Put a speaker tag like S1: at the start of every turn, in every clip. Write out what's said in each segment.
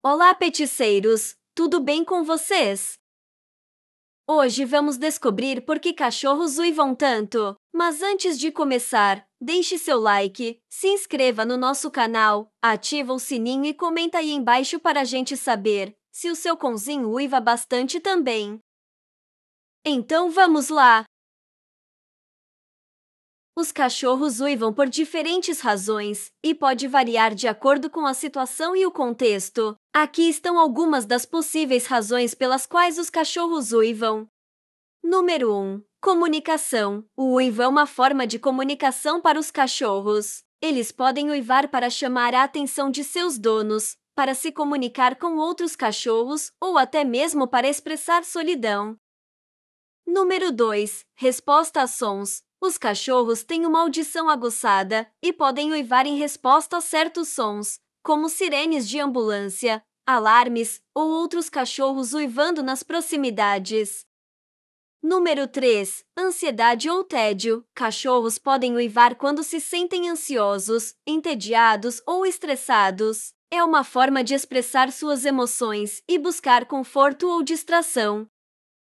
S1: Olá, peticeiros! Tudo bem com vocês? Hoje vamos descobrir por que cachorros uivam tanto. Mas antes de começar, deixe seu like, se inscreva no nosso canal, ativa o sininho e comenta aí embaixo para
S2: a gente saber se o seu cãozinho uiva bastante também. Então vamos lá! Os cachorros uivam por
S1: diferentes razões e pode variar de acordo com a situação e o contexto. Aqui estão algumas das possíveis razões pelas quais os cachorros uivam. Número 1. Comunicação. O uivo é uma forma de comunicação para os cachorros. Eles podem uivar para chamar a atenção de seus donos, para se comunicar com outros cachorros ou até mesmo para expressar solidão. Número 2. Resposta a sons. Os cachorros têm uma audição aguçada e podem uivar em resposta a certos sons, como sirenes de ambulância, alarmes ou outros cachorros uivando nas proximidades. Número 3. Ansiedade ou tédio. Cachorros podem uivar quando se sentem ansiosos, entediados ou estressados. É uma forma de expressar suas emoções e buscar conforto ou distração.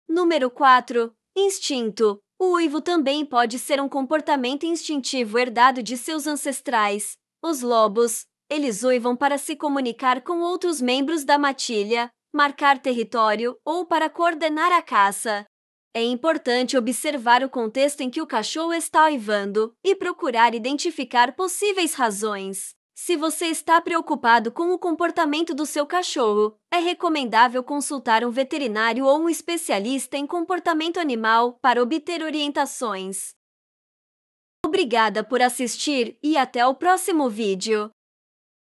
S1: Número 4. Instinto. O uivo também pode ser um comportamento instintivo herdado de seus ancestrais. Os lobos, eles uivam para se comunicar com outros membros da matilha, marcar território ou para coordenar a caça. É importante observar o contexto em que o cachorro está uivando e procurar identificar possíveis razões. Se você está preocupado com o comportamento do seu cachorro, é recomendável consultar um veterinário ou um especialista em comportamento
S2: animal para obter orientações. Obrigada por assistir e até o próximo vídeo.